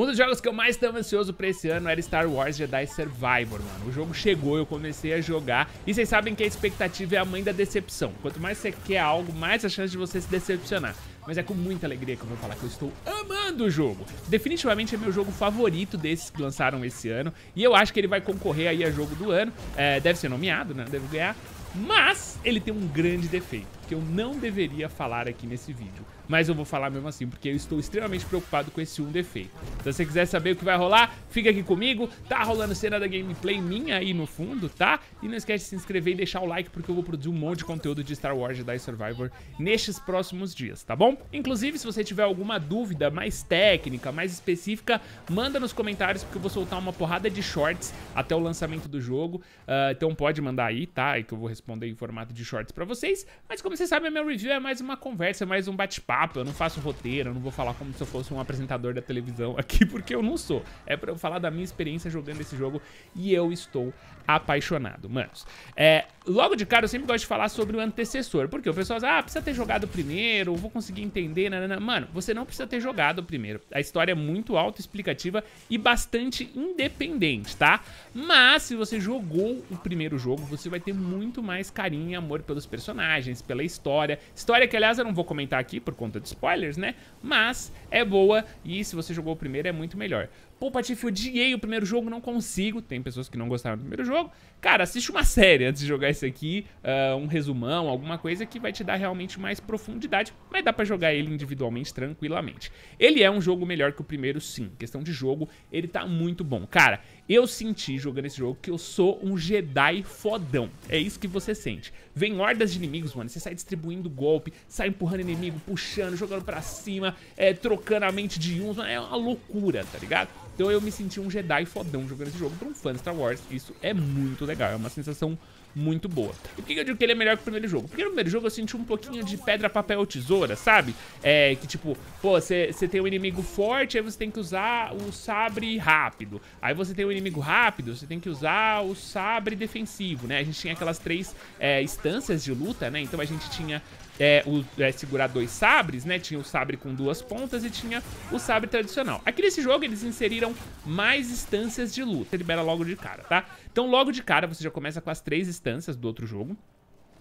Um dos jogos que eu mais estava ansioso pra esse ano era Star Wars Jedi Survivor, mano. O jogo chegou, eu comecei a jogar. E vocês sabem que a expectativa é a mãe da decepção. Quanto mais você quer algo, mais a chance de você se decepcionar. Mas é com muita alegria que eu vou falar que eu estou amando o jogo. Definitivamente é meu jogo favorito desses que lançaram esse ano. E eu acho que ele vai concorrer aí a jogo do ano. É, deve ser nomeado, né? Deve ganhar. Mas ele tem um grande defeito, que eu não deveria falar aqui nesse vídeo mas eu vou falar mesmo assim, porque eu estou extremamente preocupado com esse um defeito. Então, se você quiser saber o que vai rolar, fica aqui comigo, tá rolando cena da gameplay minha aí no fundo, tá? E não esquece de se inscrever e deixar o like, porque eu vou produzir um monte de conteúdo de Star Wars Jedi Survivor nestes próximos dias, tá bom? Inclusive, se você tiver alguma dúvida mais técnica, mais específica, manda nos comentários, porque eu vou soltar uma porrada de shorts até o lançamento do jogo, uh, então pode mandar aí, tá? E que eu vou responder em formato de shorts pra vocês, mas como vocês sabem, a minha review é mais uma conversa, é mais um bate-papo, papo, eu não faço roteiro, eu não vou falar como se eu fosse um apresentador da televisão aqui, porque eu não sou. É pra eu falar da minha experiência jogando esse jogo e eu estou apaixonado, manos. É, Logo de cara, eu sempre gosto de falar sobre o antecessor, porque o pessoal diz, ah, precisa ter jogado primeiro, vou conseguir entender, nanana. Mano, você não precisa ter jogado primeiro. A história é muito autoexplicativa e bastante independente, tá? Mas se você jogou o primeiro jogo, você vai ter muito mais carinho e amor pelos personagens, pela história. História que, aliás, eu não vou comentar aqui por conta de spoilers, né? Mas é boa e se você jogou o primeiro é muito melhor. Pô, Patife, odiei o primeiro jogo, não consigo. Tem pessoas que não gostaram do primeiro jogo. Cara, assiste uma série antes de jogar isso aqui, uh, um resumão, alguma coisa que vai te dar realmente mais profundidade, mas dá para jogar ele individualmente tranquilamente. Ele é um jogo melhor que o primeiro, sim. Questão de jogo, ele tá muito bom. Cara, eu senti jogando esse jogo que eu sou um Jedi fodão. É isso que você sente. Vem hordas de inimigos, mano. Você sai distribuindo golpe, sai empurrando inimigo, puxando, jogando para cima, é, trocando a mente de uns. Mano, é uma loucura, tá ligado? Então eu me senti um Jedi fodão jogando esse jogo pra um fã de Star Wars. Isso é muito legal, é uma sensação muito boa. E por que eu digo que ele é melhor que o primeiro jogo? Porque no primeiro jogo eu senti um pouquinho de pedra, papel ou tesoura, sabe? É, que tipo, pô, você tem um inimigo forte, aí você tem que usar o sabre rápido. Aí você tem um inimigo rápido, você tem que usar o sabre defensivo, né? A gente tinha aquelas três é, instâncias de luta, né? Então a gente tinha é, o, é, segurar dois sabres, né? Tinha o sabre com duas pontas e tinha o sabre tradicional. Aqui nesse jogo eles inseriram mais instâncias de luta. Você libera logo de cara, tá? Então logo de cara você já começa com as três instâncias do outro jogo.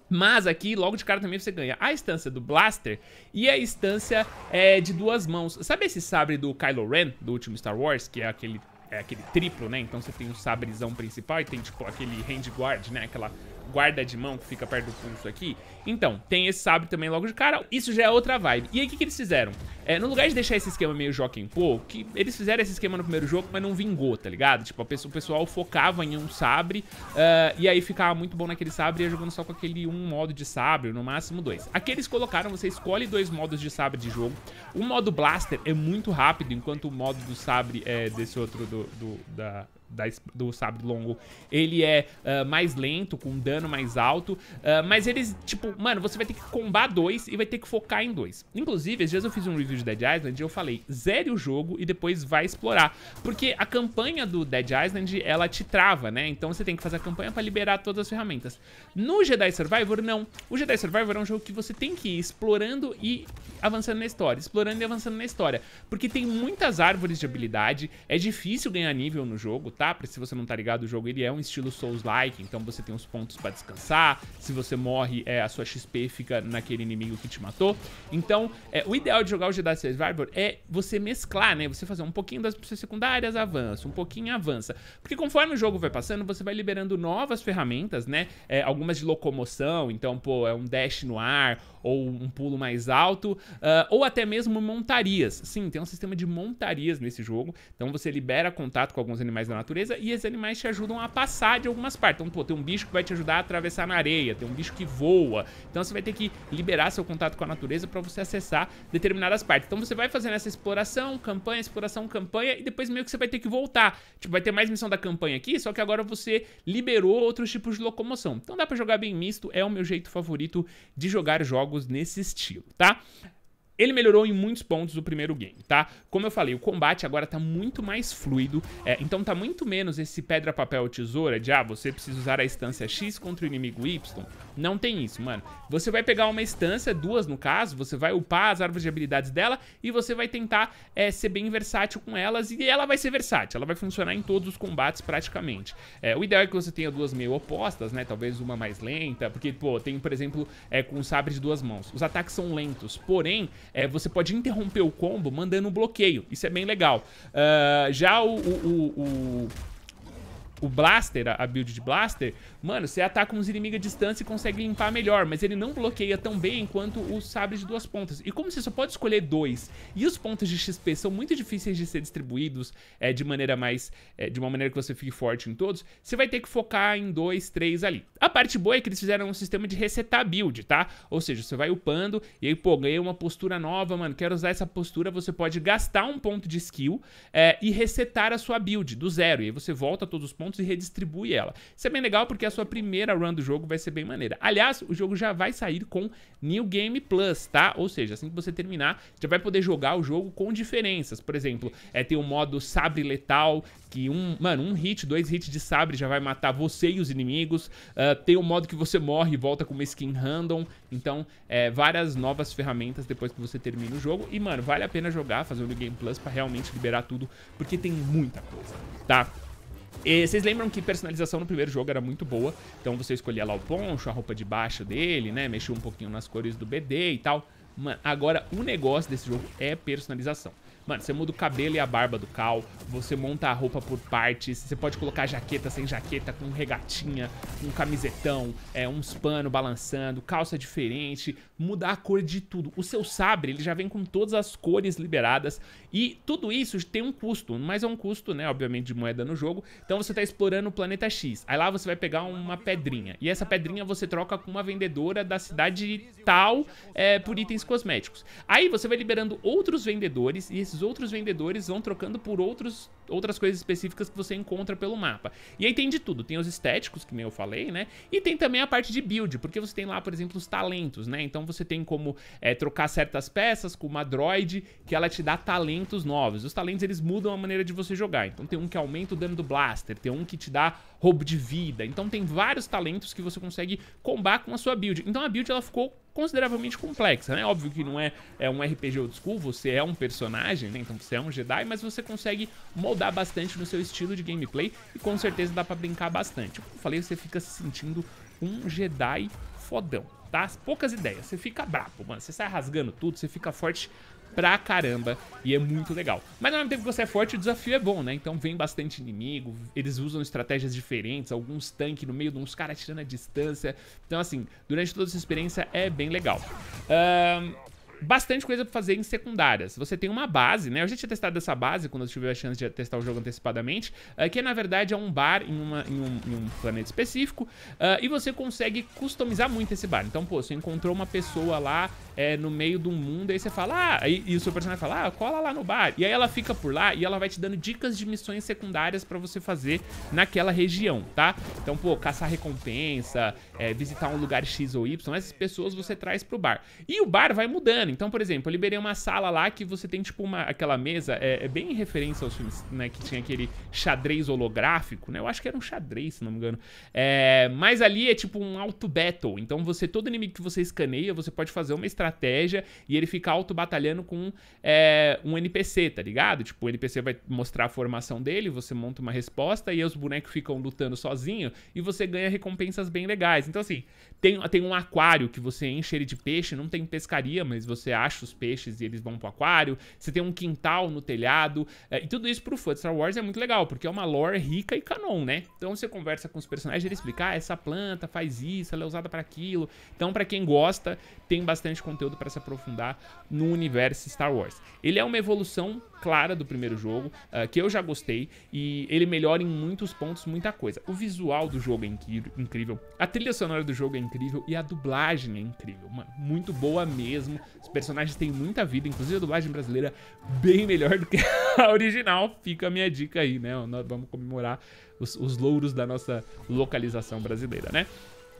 Mas aqui, logo de cara também você ganha a instância do Blaster e a instância é, de duas mãos. Sabe esse sabre do Kylo Ren, do último Star Wars, que é aquele é aquele triplo, né? Então você tem o sabrezão principal e tem, tipo, aquele hand guard, né? Aquela guarda de mão que fica perto do pulso aqui. Então, tem esse sabre também logo de cara. Isso já é outra vibe. E aí, o que, que eles fizeram? É, no lugar de deixar esse esquema meio Joaquim Pô, que eles fizeram esse esquema no primeiro jogo, mas não vingou, tá ligado? Tipo, pessoa, o pessoal focava em um sabre uh, e aí ficava muito bom naquele sabre e ia jogando só com aquele um modo de sabre, no máximo dois. Aqui eles colocaram, você escolhe dois modos de sabre de jogo. O modo Blaster é muito rápido, enquanto o modo do sabre é desse outro do, do da, da, do sabre longo, ele é uh, mais lento, com dano mais alto. Uh, mas eles, tipo, mano, você vai ter que combar dois e vai ter que focar em dois. Inclusive, às vezes eu fiz um review de Dead Island e eu falei, zere o jogo e depois vai explorar. Porque a campanha do Dead Island, ela te trava, né? Então você tem que fazer a campanha pra liberar todas as ferramentas. No Jedi Survivor, não. O Jedi Survivor é um jogo que você tem que ir explorando e avançando na história. Explorando e avançando na história. Porque tem muitas árvores de habilidade, é difícil ganhar nível no jogo, Tapre, se você não tá ligado, o jogo ele é um estilo Souls-like, então você tem uns pontos pra descansar, se você morre, é, a sua XP fica naquele inimigo que te matou. Então, é, o ideal de jogar o Jedi Survivor é você mesclar, né? Você fazer um pouquinho das missões secundárias, avança, um pouquinho avança. Porque conforme o jogo vai passando, você vai liberando novas ferramentas, né? É, algumas de locomoção, então, pô, é um dash no ar, ou um pulo mais alto, uh, ou até mesmo montarias. Sim, tem um sistema de montarias nesse jogo, então você libera contato com alguns animais da natureza, natureza e esses animais te ajudam a passar de algumas partes. Então, pô, tem um bicho que vai te ajudar a atravessar na areia, tem um bicho que voa. Então, você vai ter que liberar seu contato com a natureza para você acessar determinadas partes. Então, você vai fazendo essa exploração, campanha, exploração, campanha e depois meio que você vai ter que voltar. Tipo, vai ter mais missão da campanha aqui, só que agora você liberou outros tipos de locomoção. Então, dá para jogar bem misto, é o meu jeito favorito de jogar jogos nesse estilo, tá? Ele melhorou em muitos pontos do primeiro game, tá? Como eu falei, o combate agora tá muito mais fluido, é, então tá muito menos esse pedra, papel, ou tesoura de, ah, você precisa usar a instância X contra o inimigo Y. Não tem isso, mano. Você vai pegar uma instância, duas no caso, você vai upar as árvores de habilidades dela e você vai tentar é, ser bem versátil com elas e ela vai ser versátil, ela vai funcionar em todos os combates praticamente. É, o ideal é que você tenha duas meio opostas, né? Talvez uma mais lenta, porque, pô, tem, por exemplo, é, com o sabre de duas mãos. Os ataques são lentos, porém é, você pode interromper o combo mandando um bloqueio. Isso é bem legal. Uh, já o, o, o, o o Blaster, a build de Blaster, mano, você ataca uns inimigos à distância e consegue limpar melhor, mas ele não bloqueia tão bem quanto o sabre de duas pontas. E como você só pode escolher dois, e os pontos de XP são muito difíceis de ser distribuídos é, de maneira mais, é, de uma maneira que você fique forte em todos, você vai ter que focar em dois, três ali. A parte boa é que eles fizeram um sistema de resetar build, tá? Ou seja, você vai upando e aí, pô, ganhei uma postura nova, mano, quero usar essa postura, você pode gastar um ponto de skill é, e resetar a sua build do zero, e aí você volta todos os pontos pontos e redistribui ela. Isso é bem legal porque a sua primeira run do jogo vai ser bem maneira. Aliás, o jogo já vai sair com New Game Plus, tá? Ou seja, assim que você terminar, já vai poder jogar o jogo com diferenças. Por exemplo, é, tem o modo sabre letal, que um, mano, um hit, dois hits de sabre já vai matar você e os inimigos. Uh, tem o modo que você morre e volta com uma skin random. Então, é, várias novas ferramentas depois que você termina o jogo. E, mano, vale a pena jogar, fazer o New Game Plus pra realmente liberar tudo, porque tem muita coisa, tá? E vocês lembram que personalização no primeiro jogo era muito boa, então você escolhia lá o poncho, a roupa de baixo dele, né, mexia um pouquinho nas cores do BD e tal. Mano, agora o negócio desse jogo é personalização. Mano, você muda o cabelo e a barba do Cal, você monta a roupa por partes, você pode colocar jaqueta sem jaqueta, com regatinha, um camisetão, é, uns pano balançando, calça diferente, mudar a cor de tudo. O seu sabre, ele já vem com todas as cores liberadas e tudo isso tem um custo, mas é um custo, né, obviamente, de moeda no jogo. Então você tá explorando o planeta X. Aí lá você vai pegar uma pedrinha e essa pedrinha você troca com uma vendedora da cidade tal é, por itens cosméticos. Aí você vai liberando outros vendedores e esses esses outros vendedores vão trocando por outros, outras coisas específicas que você encontra pelo mapa. E aí tem de tudo, tem os estéticos, que nem eu falei, né? E tem também a parte de build, porque você tem lá, por exemplo, os talentos, né? Então você tem como é, trocar certas peças com uma droid, que ela te dá talentos novos. Os talentos, eles mudam a maneira de você jogar. Então tem um que aumenta o dano do blaster, tem um que te dá roubo de vida. Então tem vários talentos que você consegue combar com a sua build. Então a build ela ficou consideravelmente complexa, né? Óbvio que não é, é um RPG old school, você é um personagem, né? Então você é um Jedi, mas você consegue moldar bastante no seu estilo de gameplay e com certeza dá pra brincar bastante. Como eu falei, você fica se sentindo um Jedi fodão, tá? Poucas ideias, você fica brabo, mano. Você sai rasgando tudo, você fica forte pra caramba e é muito legal. Mas ao mesmo tempo que você é forte, o desafio é bom, né? Então vem bastante inimigo, eles usam estratégias diferentes, alguns tanques no meio de uns caras tirando a distância. Então assim, durante toda essa experiência é bem legal. Ahn... Um bastante coisa pra fazer em secundárias. Você tem uma base, né? Eu já tinha testado essa base quando eu tive a chance de testar o jogo antecipadamente, uh, que na verdade é um bar em, uma, em, um, em um, planeta específico, uh, e você consegue customizar muito esse bar. Então, pô, você encontrou uma pessoa lá é, no meio do mundo, aí você fala, ah, e, e o seu personagem fala, ah, cola lá no bar. E aí ela fica por lá e ela vai te dando dicas de missões secundárias para você fazer naquela região, tá? Então, pô, caçar recompensa, é, visitar um lugar X ou Y, essas pessoas você traz pro bar. E o bar vai mudando então, por exemplo, eu liberei uma sala lá que você tem, tipo, uma, aquela mesa, é, é bem em referência aos filmes, né, que tinha aquele xadrez holográfico, né, eu acho que era um xadrez, se não me engano, é, mas ali é tipo um auto-battle, então você, todo inimigo que você escaneia, você pode fazer uma estratégia e ele fica auto-batalhando com é, um NPC, tá ligado? Tipo, o NPC vai mostrar a formação dele, você monta uma resposta e os bonecos ficam lutando sozinho e você ganha recompensas bem legais, então assim, tem, tem um aquário que você enche ele de peixe, não tem pescaria, mas você você acha os peixes e eles vão pro aquário, você tem um quintal no telhado, é, e tudo isso pro fã de Star Wars é muito legal, porque é uma lore rica e canon, né? Então você conversa com os personagens, ele explica, ah, essa planta faz isso, ela é usada para aquilo. Então para quem gosta, tem bastante conteúdo para se aprofundar no universo Star Wars. Ele é uma evolução clara do primeiro jogo, uh, que eu já gostei, e ele melhora em muitos pontos muita coisa. O visual do jogo é incrível, a trilha sonora do jogo é incrível e a dublagem é incrível, mano, muito boa mesmo. Os personagens têm muita vida, inclusive a dublagem brasileira bem melhor do que a original. Fica a minha dica aí, né? Nós vamos comemorar os, os louros da nossa localização brasileira, né?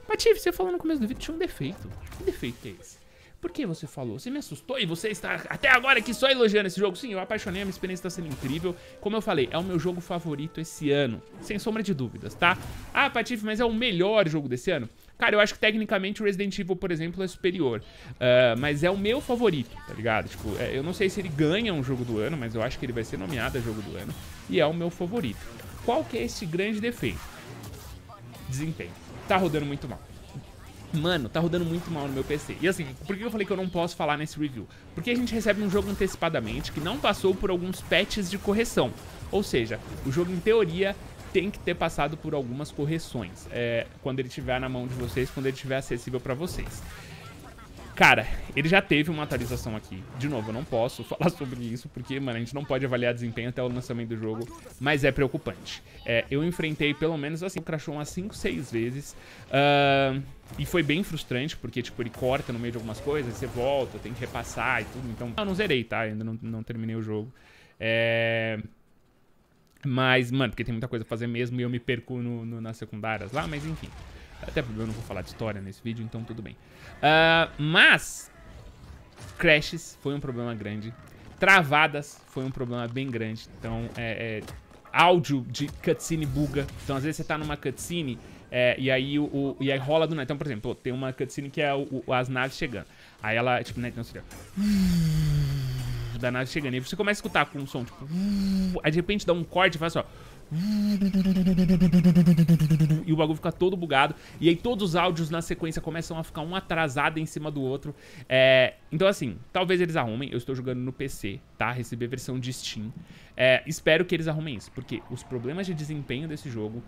Patife, você falou no começo do vídeo tinha um defeito. Que defeito é esse? Por que você falou? Você me assustou e você está até agora aqui só elogiando esse jogo. Sim, eu apaixonei, a minha experiência está sendo incrível. Como eu falei, é o meu jogo favorito esse ano, sem sombra de dúvidas, tá? Ah, Patife, mas é o melhor jogo desse ano? Cara, eu acho que tecnicamente o Resident Evil, por exemplo, é superior. Uh, mas é o meu favorito, tá ligado? Tipo, é, eu não sei se ele ganha um jogo do ano, mas eu acho que ele vai ser nomeado a jogo do ano. E é o meu favorito. Qual que é esse grande defeito? Desempenho. Tá rodando muito mal. Mano, tá rodando muito mal no meu PC. E assim, por que eu falei que eu não posso falar nesse review? Porque a gente recebe um jogo antecipadamente que não passou por alguns patches de correção. Ou seja, o jogo em teoria tem que ter passado por algumas correções é, quando ele estiver na mão de vocês, quando ele estiver acessível para vocês. Cara, ele já teve uma atualização aqui. De novo, eu não posso falar sobre isso, porque, mano, a gente não pode avaliar desempenho até o lançamento do jogo, mas é preocupante. É, eu enfrentei pelo menos assim, crashou umas 5, 6 vezes. Uh, e foi bem frustrante, porque, tipo, ele corta no meio de algumas coisas, você volta, tem que repassar e tudo. Então, eu não zerei, tá? Ainda não, não terminei o jogo. É, mas, mano, porque tem muita coisa a fazer mesmo e eu me perco no, no, nas secundárias lá, mas enfim. Até porque eu não vou falar de história nesse vídeo, então tudo bem. Uh, mas, crashes foi um problema grande. Travadas foi um problema bem grande. Então, é, é, áudio de cutscene buga. Então, às vezes você tá numa cutscene é, e, aí o, o, e aí rola do nada. Então, por exemplo, tem uma cutscene que é o, as naves chegando. Aí ela, tipo, né, então seria... Assim, da nave chegando. E você começa a escutar com um som, tipo... Uh", aí de repente dá um corte e faz assim, ó... Uh", e o bagulho fica todo bugado. E aí todos os áudios na sequência começam a ficar um atrasado em cima do outro. É, então, assim, talvez eles arrumem. Eu estou jogando no PC, tá? Recebi a versão de Steam. É, espero que eles arrumem isso, porque os problemas de desempenho desse jogo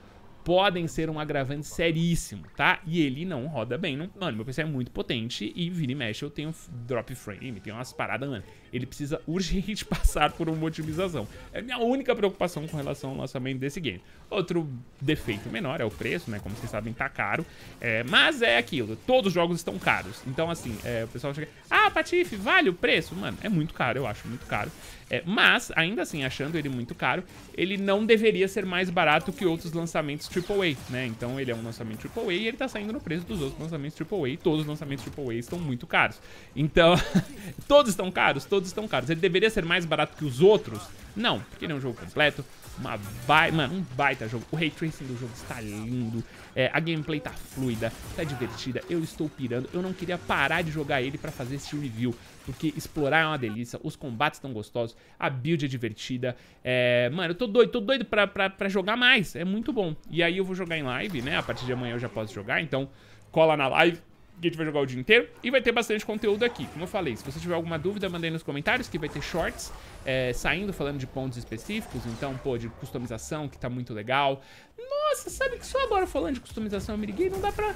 podem ser um agravante seríssimo, tá? E ele não roda bem. Não, mano, meu PC é muito potente e vira e mexe eu tenho drop frame, tem umas paradas, mano. Ele precisa urgente passar por uma otimização. É a minha única preocupação com relação ao lançamento desse game. Outro defeito menor é o preço, né? Como vocês sabem, tá caro. É, mas é aquilo, todos os jogos estão caros. Então, assim, é, o pessoal chega... Ah, Patife, vale o preço? Mano, é muito caro, eu acho muito caro. É, mas, ainda assim, achando ele muito caro, ele não deveria ser mais barato que outros lançamentos AAA, né? Então ele é um lançamento AAA e ele tá saindo no preço dos outros lançamentos AAA. Todos os lançamentos AAA estão muito caros. Então, todos estão caros, todos estão caros. Ele deveria ser mais barato que os outros, não, porque ele é um jogo completo. Uma baita, Mano, um baita jogo. O ray tracing do jogo está lindo. É, a gameplay tá fluida, tá divertida. Eu estou pirando. Eu não queria parar de jogar ele para fazer esse review. Porque explorar é uma delícia. Os combates estão gostosos. A build é divertida. É, mano, eu tô doido. Tô doido pra, pra, pra jogar mais. É muito bom. E aí eu vou jogar em live, né? A partir de amanhã eu já posso jogar. Então cola na live a gente vai jogar o dia inteiro. E vai ter bastante conteúdo aqui. Como eu falei, se você tiver alguma dúvida, mandei nos comentários que vai ter shorts é, saindo falando de pontos específicos. Então, pô, de customização, que tá muito legal. Nossa, sabe que só agora falando de customização eu me liguei? Não dá pra...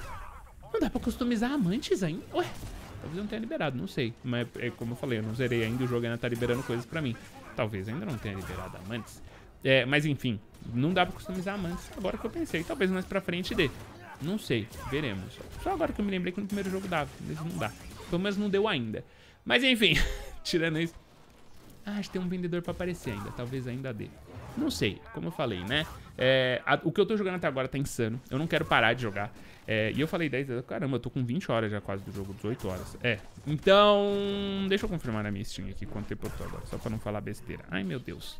Não dá pra customizar amantes ainda? Ué, talvez eu não tenha liberado, não sei. Mas, é, como eu falei, eu não zerei ainda. O jogo ainda tá liberando coisas pra mim. Talvez ainda não tenha liberado amantes. É, mas enfim, não dá pra customizar amantes agora que eu pensei. Talvez mais pra frente dê. Não sei, veremos. Só agora que eu me lembrei que no primeiro jogo dava. Nesse não dá. Pelo menos não deu ainda. Mas enfim, tirando isso... Ah, acho que tem um vendedor pra aparecer ainda. Talvez ainda dê. Não sei, como eu falei, né? É, a, o que eu tô jogando até agora tá insano. Eu não quero parar de jogar. É, e eu falei 10, caramba, eu tô com 20 horas já quase do jogo, 18 horas. É, então... Deixa eu confirmar na minha Steam aqui quanto tempo eu tô agora, só pra não falar besteira. Ai, meu Deus.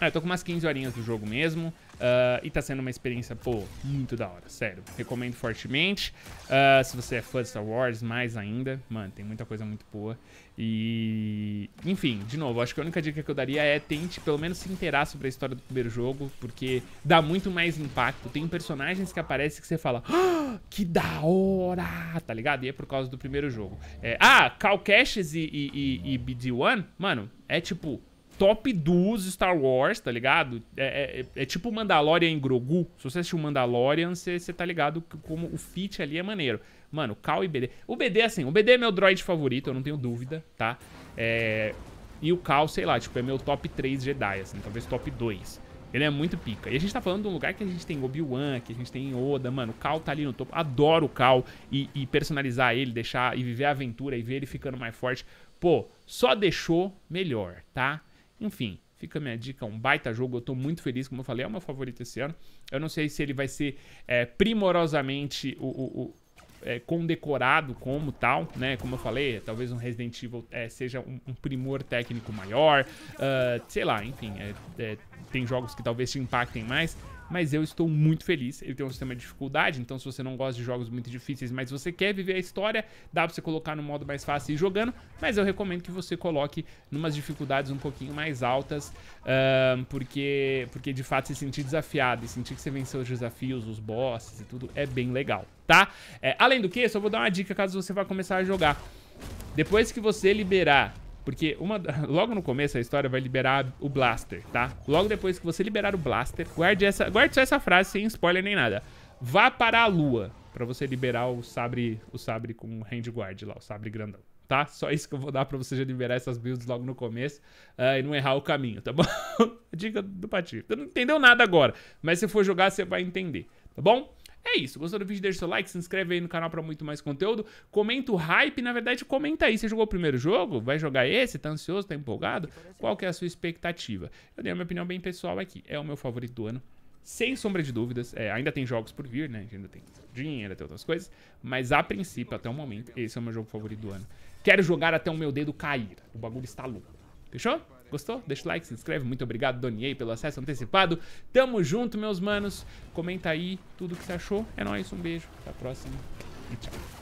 Ah, eu tô com umas 15 horinhas do jogo mesmo. Uh, e tá sendo uma experiência, pô, muito da hora, sério. Recomendo fortemente. Uh, se você é fã de Star Wars, mais ainda. Mano, tem muita coisa muito boa. E. Enfim, de novo, acho que a única dica que eu daria é tente pelo menos se inteirar sobre a história do primeiro jogo, porque dá muito mais impacto. Tem personagens que aparecem que você fala, ah, que da hora, tá ligado? E é por causa do primeiro jogo. É, ah, Cal Caches e, e, e, e BD-1, mano, é tipo top dos Star Wars, tá ligado? É, é, é tipo Mandalorian em Grogu. Se você assistiu Mandalorian, você, tá ligado como o fit ali é maneiro. Mano, Cal e BD. O BD, assim, o BD é meu droid favorito, eu não tenho dúvida, tá? É... E o Cal, sei lá, tipo, é meu top 3 Jedi, assim, talvez top 2. Ele é muito pica. E a gente tá falando de um lugar que a gente tem Obi-Wan, que a gente tem Oda, mano. O Cal tá ali no topo. Adoro o Cal e, e personalizar ele, deixar e viver a aventura e ver ele ficando mais forte. Pô, só deixou melhor, tá? Enfim, fica a minha dica, é um baita jogo. Eu tô muito feliz, como eu falei, é o meu favorito esse ano. Eu não sei se ele vai ser é, primorosamente o, o, o é, condecorado como tal, né? Como eu falei, talvez um Resident Evil é, seja um, um, primor técnico maior, uh, sei lá, enfim, é, é, tem jogos que talvez te impactem mais mas eu estou muito feliz. Ele tem um sistema de dificuldade, então se você não gosta de jogos muito difíceis, mas você quer viver a história, dá pra você colocar no modo mais fácil e ir jogando, mas eu recomendo que você coloque numas dificuldades um pouquinho mais altas, porque, porque de fato se sentir desafiado e sentir que você venceu os desafios, os bosses e tudo, é bem legal, tá? É, além do que, só vou dar uma dica caso você vá começar a jogar. Depois que você liberar porque uma, logo no começo a história vai liberar o Blaster, tá? Logo depois que você liberar o Blaster, guarde, essa, guarde só essa frase sem spoiler nem nada. Vá para a lua, para você liberar o sabre, o sabre com handguard lá, o sabre grandão tá? Só isso que eu vou dar pra você já liberar essas builds logo no começo uh, e não errar o caminho, tá bom? Dica do Patinho. Você não entendeu nada agora, mas se for jogar, você vai entender, tá bom? É isso. Gostou do vídeo? Deixa o seu like, se inscreve aí no canal para muito mais conteúdo. Comenta o hype. Na verdade, comenta aí. Você jogou o primeiro jogo? Vai jogar esse? Tá ansioso? Tá empolgado? Qual que é a sua expectativa? Eu dei a minha opinião bem pessoal aqui. É o meu favorito do ano. Sem sombra de dúvidas, é, ainda tem jogos por vir, né? Ainda tem dinheiro, tem outras coisas. Mas a princípio, até o momento, esse é o meu jogo favorito do ano. Quero jogar até o meu dedo cair. O bagulho está louco. Fechou? Gostou? Deixa o like, se inscreve. Muito obrigado, Doniei, pelo acesso antecipado. Tamo junto, meus manos. Comenta aí tudo que você achou. É nóis, um beijo. Até a próxima e tchau.